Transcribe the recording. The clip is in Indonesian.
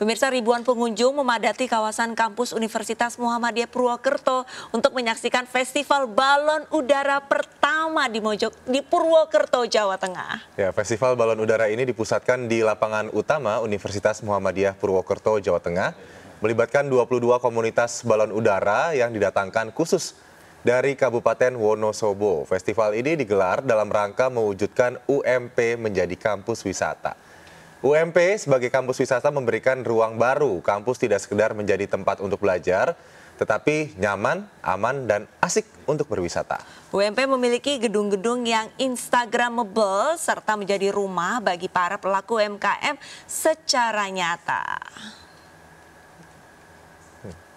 Pemirsa ribuan pengunjung memadati kawasan kampus Universitas Muhammadiyah Purwokerto untuk menyaksikan festival balon udara pertama di Mojok di Purwokerto, Jawa Tengah. Ya, festival balon udara ini dipusatkan di lapangan utama Universitas Muhammadiyah Purwokerto, Jawa Tengah, melibatkan 22 komunitas balon udara yang didatangkan khusus dari Kabupaten Wonosobo. Festival ini digelar dalam rangka mewujudkan UMP menjadi kampus wisata. UMP sebagai kampus wisata memberikan ruang baru. Kampus tidak sekedar menjadi tempat untuk belajar, tetapi nyaman, aman, dan asik untuk berwisata. UMP memiliki gedung-gedung yang instagramable serta menjadi rumah bagi para pelaku UMKM secara nyata. Hmm.